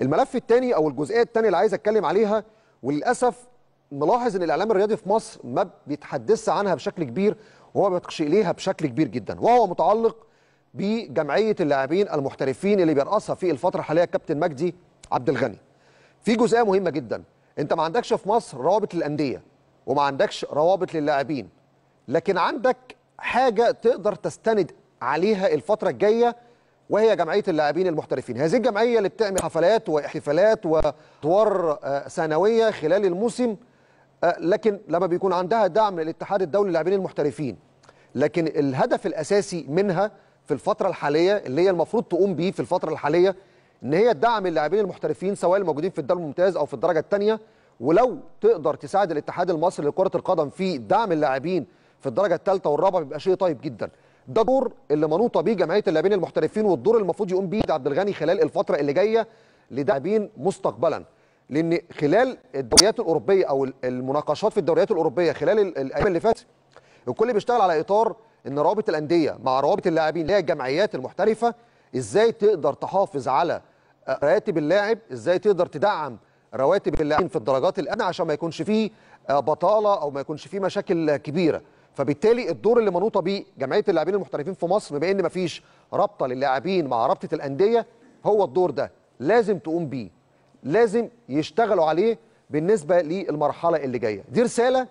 الملف الثاني او الجزئيه الثانيه اللي عايز اتكلم عليها وللاسف ملاحظ ان الاعلام الرياضي في مصر ما بيتحدثش عنها بشكل كبير وهو بيتقش اليها بشكل كبير جدا وهو متعلق بجمعيه اللاعبين المحترفين اللي بيرأسها في الفتره الحاليه الكابتن مجدي عبد الغني. في جزئيه مهمه جدا انت ما عندكش في مصر روابط للانديه وما عندكش روابط للاعبين لكن عندك حاجه تقدر تستند عليها الفتره الجايه وهي جمعيه اللاعبين المحترفين هذه الجمعيه اللي بتعمل حفلات واحتفالات وادوار آه، سنويه خلال الموسم آه، لكن لما بيكون عندها دعم للاتحاد الدولي للاعبين المحترفين لكن الهدف الاساسي منها في الفتره الحاليه اللي هي المفروض تقوم بيه في الفتره الحاليه ان هي تدعم اللاعبين المحترفين سواء الموجودين في الدوري الممتاز او في الدرجه الثانيه ولو تقدر تساعد الاتحاد المصري لكره القدم في دعم اللاعبين في الدرجه الثالثه والرابعه بيبقى شيء طيب جدا ده الدور اللي منوطه بيه جمعيه اللاعبين المحترفين والدور المفروض يقوم بيه عبد الغني خلال الفتره اللي جايه للاعبين مستقبلا لان خلال الدوريات الاوروبيه او المناقشات في الدوريات الاوروبيه خلال الايام اللي فاتت الكل بيشتغل على اطار ان روابط الانديه مع روابط اللاعبين اللي هي الجمعيات المحترفه ازاي تقدر تحافظ على راتب اللاعب ازاي تقدر تدعم رواتب اللاعبين في الدرجات الادنى عشان ما يكونش فيه آه، بطاله او ما يكونش فيه مشاكل كبيره فبالتالي الدور اللي منوطه بيه جمعيه اللاعبين المحترفين في مصر بما ان مفيش رابطه للاعبين مع رابطه الانديه هو الدور ده لازم تقوم بيه لازم يشتغلوا عليه بالنسبه للمرحله اللي جايه دي رساله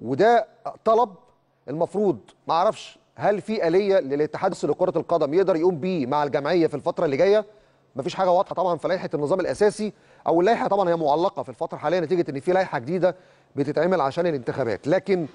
وده طلب المفروض ما اعرفش هل في اليه للاتحاد السوري لكره القدم يقدر يقوم بيه مع الجمعيه في الفتره اللي جايه مفيش حاجه واضحه طبعا في لائحه النظام الاساسي او اللائحه طبعا هي معلقه في الفتره الحاليه نتيجه ان في لائحه جديده بتتعمل عشان الانتخابات لكن